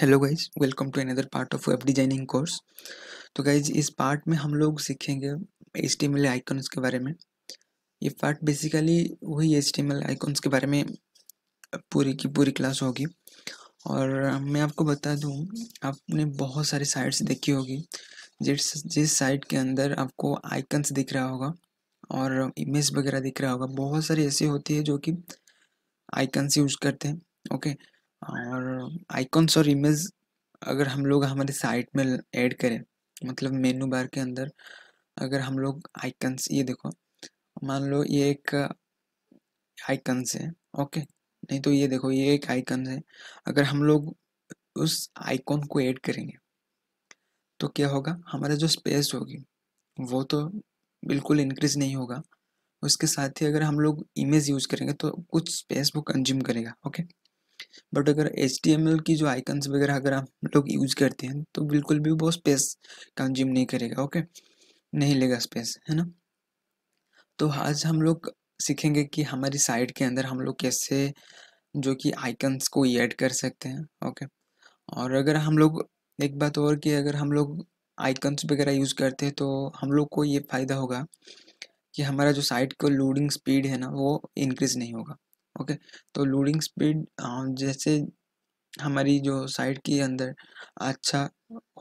hello guys welcome to another part of web designing course तो guys इस part में हम लोग सीखेंगे एच टी एम आइकॉन्स के बारे में ये पार्ट बेसिकली वही एच टी एम के बारे में पूरी की पूरी क्लास होगी और मैं आपको बता दूं आपने बहुत सारी साइट्स देखी होगी जिस जिस साइट के अंदर आपको आइकन्स दिख रहा होगा और इमेज वगैरह दिख रहा होगा बहुत सारी ऐसी होती है जो कि आइकन्स यूज करते हैं ओके और आइकन्स और इमेज अगर हम लोग हमारे साइट में ऐड करें मतलब मेनू बार के अंदर अगर हम लोग आइकन्स ये देखो मान लो ये एक आइकन्स है ओके नहीं तो ये देखो ये एक आइकन है अगर हम लोग उस आइकॉन को ऐड करेंगे तो क्या होगा हमारा जो स्पेस होगी वो तो बिल्कुल इंक्रीज नहीं होगा उसके साथ ही अगर हम लोग इमेज यूज करेंगे तो कुछ स्पेस वो कंज्यूम करेगा ओके बट अगर एच की जो आइकन्स वगैरह अगर हम लोग यूज करते हैं तो बिल्कुल भी वो स्पेस कंज्यूम नहीं करेगा ओके नहीं लेगा स्पेस है ना तो आज हम लोग सीखेंगे कि हमारी साइट के अंदर हम लोग कैसे जो कि आइकन्स को ऐड कर सकते हैं ओके और अगर हम लोग एक बात और कि अगर हम लोग आइकन्स वगैरह यूज़ करते हैं तो हम लोग को ये फ़ायदा होगा कि हमारा जो साइट का लोडिंग स्पीड है ना वो इंक्रीज़ नहीं होगा ओके तो लोडिंग स्पीड जैसे हमारी जो साइट के अंदर अच्छा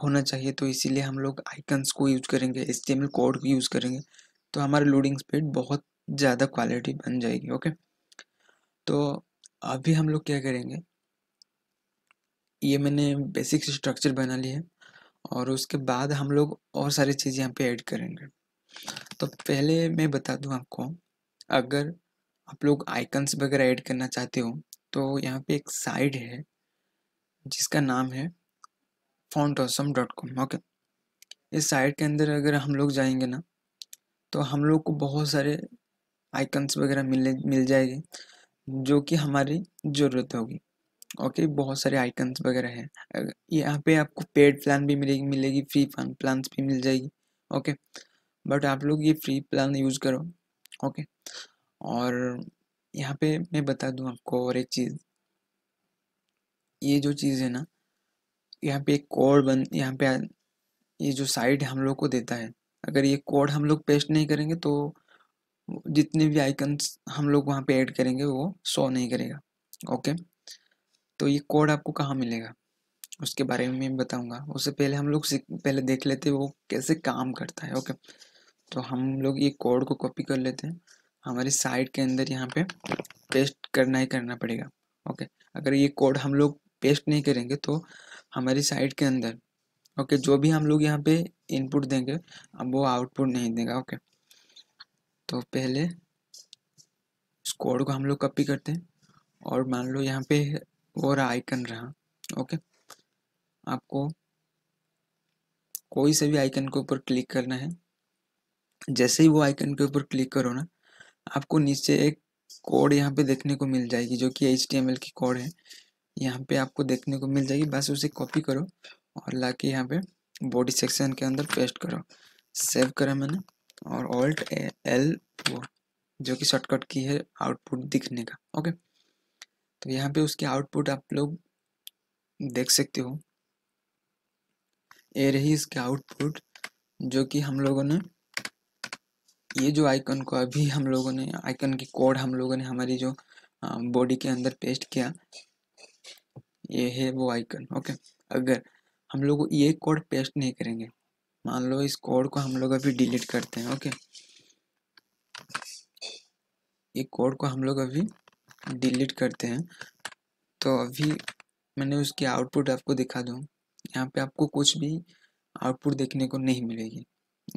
होना चाहिए तो इसीलिए हम लोग आइकन्स को यूज़ करेंगे एस टी कोड को यूज़ करेंगे तो हमारा लोडिंग स्पीड बहुत ज़्यादा क्वालिटी बन जाएगी ओके तो अभी हम लोग क्या करेंगे ये मैंने बेसिक स्ट्रक्चर बना लिया है और उसके बाद हम लोग और सारी चीज़ें यहाँ पे ऐड करेंगे तो पहले मैं बता दूँ आपको अगर आप लोग आइकन्स वगैरह ऐड करना चाहते हो तो यहाँ पे एक साइड है जिसका नाम है ऑसम डॉट कॉम ओके इस साइट के अंदर अगर हम लोग जाएंगे ना तो हम लोग को बहुत सारे आइकन्स वगैरह मिल मिल जाएंगे जो कि हमारी ज़रूरत होगी ओके okay, बहुत सारे आइकन्स वगैरह हैं यहाँ पे आपको पेड प्लान भी मिलेगी मिलेगी फ्री प्लान भी मिल जाएगी ओके बट आप लोग ये फ्री प्लान यूज़ करो ओके और यहाँ पे मैं बता दूँ आपको और एक चीज़ ये जो चीज़ है ना यहाँ पे एक कोड बन यहाँ पे ये जो साइड हम लोग को देता है अगर ये कोड हम लोग पेस्ट नहीं करेंगे तो जितने भी आइकन्स हम लोग वहाँ पे ऐड करेंगे वो शो नहीं करेगा ओके तो ये कोड आपको कहाँ मिलेगा उसके बारे में मैं बताऊंगा उससे पहले हम लोग पहले देख लेते हैं वो कैसे काम करता है ओके तो हम लोग ये कोड को कॉपी कर लेते हैं हमारी साइट के अंदर यहाँ पे पेस्ट करना ही करना पड़ेगा ओके अगर ये कोड हम लोग पेस्ट नहीं करेंगे तो हमारी साइट के अंदर ओके जो भी हम लोग यहाँ पे इनपुट देंगे अब वो आउटपुट नहीं देगा ओके तो पहले इस कोड को हम लोग कॉपी करते हैं और मान लो यहाँ पे और रहा आइकन रहा ओके आपको कोई से भी आइकन के ऊपर क्लिक करना है जैसे ही वो आइकन के ऊपर क्लिक करो ना आपको नीचे एक कोड यहाँ पे देखने को मिल जाएगी जो कि एच की कोड है यहाँ पे आपको देखने को मिल जाएगी बस उसे कॉपी करो और ला के यहाँ पे बॉडी सेक्शन के अंदर पेस्ट करो सेव करा मैंने और ऑल्ट एल वो जो कि शॉर्टकट की है आउटपुट दिखने का ओके तो यहाँ पे उसकी आउटपुट आप लोग देख सकते हो ये रही इसकी आउटपुट जो कि हम लोगों ने ये जो आइकन को अभी हम लोगों ने आइकन की कोड हम लोगों ने हमारी जो बॉडी के अंदर पेस्ट किया ये है वो आइकन ओके अगर हम लोग ये कोड पेस्ट नहीं करेंगे मान लो इस कोड को हम लोग अभी डिलीट करते हैं ओके ये कोड को हम लोग अभी डिलीट करते हैं तो अभी मैंने उसकी आउटपुट आपको दिखा दूँ यहाँ पे आपको कुछ भी आउटपुट देखने को नहीं मिलेगी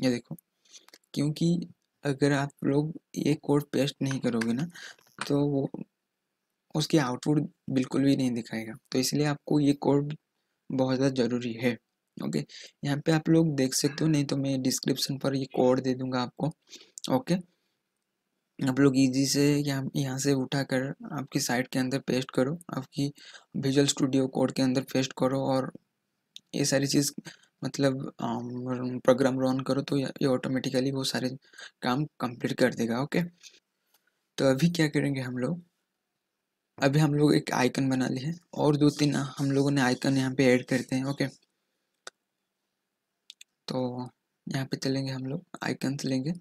ये देखो क्योंकि अगर आप लोग ये कोड पेस्ट नहीं करोगे ना तो वो उसकी आउटपुट बिल्कुल भी नहीं दिखाएगा तो इसलिए आपको ये कोड बहुत ज़्यादा ज़रूरी है ओके यहाँ पे आप लोग देख सकते हो नहीं तो मैं डिस्क्रिप्शन पर ये कोड दे दूँगा आपको ओके आप लोग इजी से यहाँ यहाँ से उठा कर आपकी साइट के अंदर पेस्ट करो आपकी विजुअल स्टूडियो कोड के अंदर पेस्ट करो और ये सारी चीज़ मतलब प्रोग्राम um, रन करो तो ये ऑटोमेटिकली वो सारे काम कंप्लीट कर देगा ओके तो अभी क्या करेंगे हम लोग अभी हम लोग एक आइकन बना लिए हैं और दो तीन हम लोगों ने आइकन यहाँ पे ऐड करते हैं ओके तो यहाँ पे चलेंगे हम लोग आइकन्स लेंगे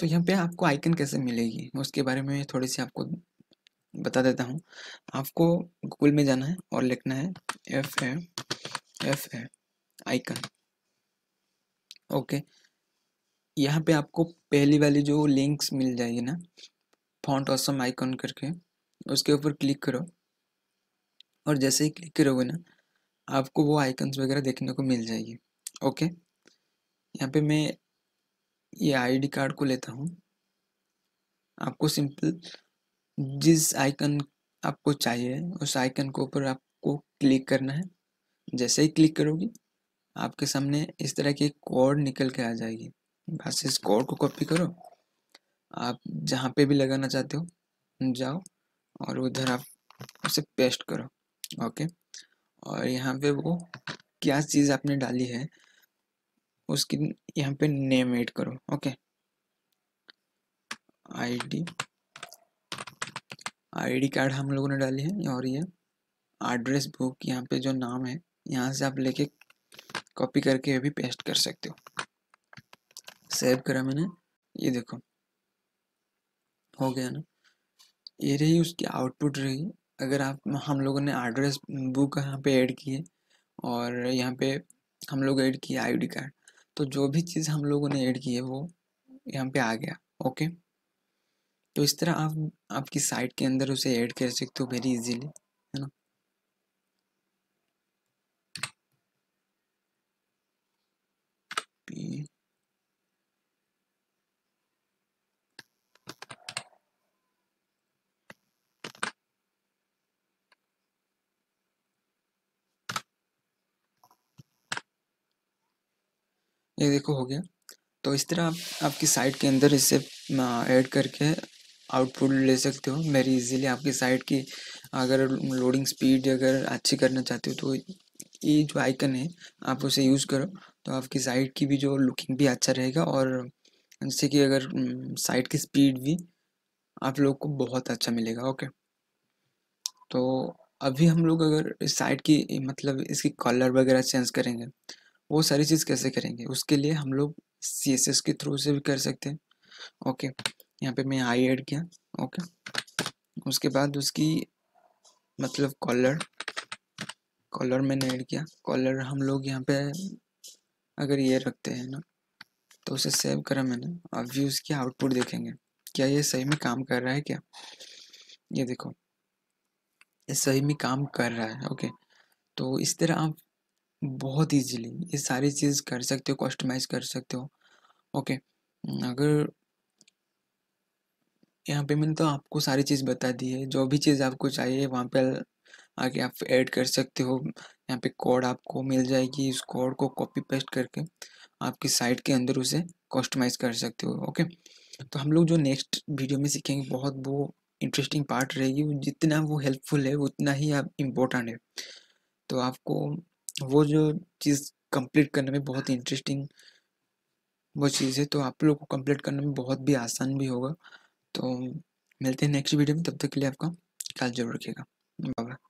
तो यहाँ पे आपको आइकन कैसे मिलेगी उसके बारे में थोड़ी सी आपको बता देता हूँ आपको गूगल में जाना है और लिखना है F A F A icon okay यहाँ पे आपको पहली वाली जो लिंक्स मिल जाएगी ना फॉन्ट ऑसम आइकन करके उसके ऊपर क्लिक करो और जैसे ही क्लिक करोगे ना आपको वो आइकन्स वगैरह देखने को मिल जाएगी ओके यहाँ पे मैं ये आईडी कार्ड को लेता हूँ आपको सिंपल जिस आइकन आपको चाहिए उस आइकन के ऊपर आपको क्लिक करना है जैसे ही क्लिक करोगे आपके सामने इस तरह की कोड निकल के आ जाएगी बस इस कोड को कॉपी करो आप जहाँ पे भी लगाना चाहते हो जाओ और उधर आप उसे पेस्ट करो ओके और यहाँ पे वो क्या चीज़ आपने डाली है उसकी यहाँ पे नेम ऐड करो ओके आईडी आईडी कार्ड हम लोगों ने डाली है और ये एड्रेस बुक यहाँ पे जो नाम है यहाँ से आप लेके कॉपी करके भी पेस्ट कर सकते हो सेव करा मैंने ये देखो हो गया ना ये रही उसकी आउटपुट रही अगर आप हम लोगों ने एड्रेस बुक यहाँ पे ऐड किए और यहाँ पे हम लोग ऐड किए आईडी कार्ड तो जो भी चीज़ हम लोगों ने ऐड की है वो यहाँ पे आ गया ओके तो इस तरह आप आपकी साइट के अंदर उसे ऐड कर सकते हो वेरी इजीली ये देखो हो गया तो इस तरह आप आपकी साइट के अंदर इसे ऐड करके आउटपुट ले सकते हो मेरी इजीली आपकी साइट की अगर लोडिंग स्पीड अगर अच्छी करना चाहते हो तो ये जो आइकन है आप उसे यूज़ करो तो आपकी साइट की भी जो लुकिंग भी अच्छा रहेगा और जैसे कि अगर साइट की स्पीड भी आप लोग को बहुत अच्छा मिलेगा ओके तो अभी हम लोग अगर इस साइट की मतलब इसकी कलर वगैरह चेंज करेंगे वो सारी चीज़ कैसे करेंगे उसके लिए हम लोग सी एस एस के थ्रू से भी कर सकते हैं ओके यहाँ पे मैं आई ऐड किया ओके उसके बाद उसकी मतलब कॉलर कॉलर मैंने ऐड किया कॉलर हम लोग यहाँ पे अगर ये रखते हैं ना तो उसे सेव करा मैंने अब भी उसकी आउटपुट देखेंगे क्या ये सही में काम कर रहा है क्या ये देखो ये सही में काम कर रहा है ओके तो इस तरह आप बहुत इजीली ये सारी चीज़ कर सकते हो कस्टमाइज कर सकते हो ओके अगर यहाँ पे मैंने तो आपको सारी चीज़ बता दी है जो भी चीज़ आपको चाहिए वहाँ पे आगे आप ऐड कर सकते हो यहाँ पे कोड आपको मिल जाएगी इस कोड को कॉपी पेस्ट करके आपकी साइट के अंदर उसे कस्टमाइज कर सकते हो ओके तो हम लोग जो नेक्स्ट वीडियो में सीखेंगे बहुत वो इंटरेस्टिंग पार्ट रहेगी जितना वो हेल्पफुल है उतना ही आप इम्पोर्टेंट है तो आपको वो जो चीज़ कंप्लीट करने में बहुत इंटरेस्टिंग वो चीज़ है तो आप लोग को कंप्लीट करने में बहुत भी आसान भी होगा तो मिलते हैं नेक्स्ट वीडियो में तब तक के लिए आपका ख्याल जरूर रखिएगा बाय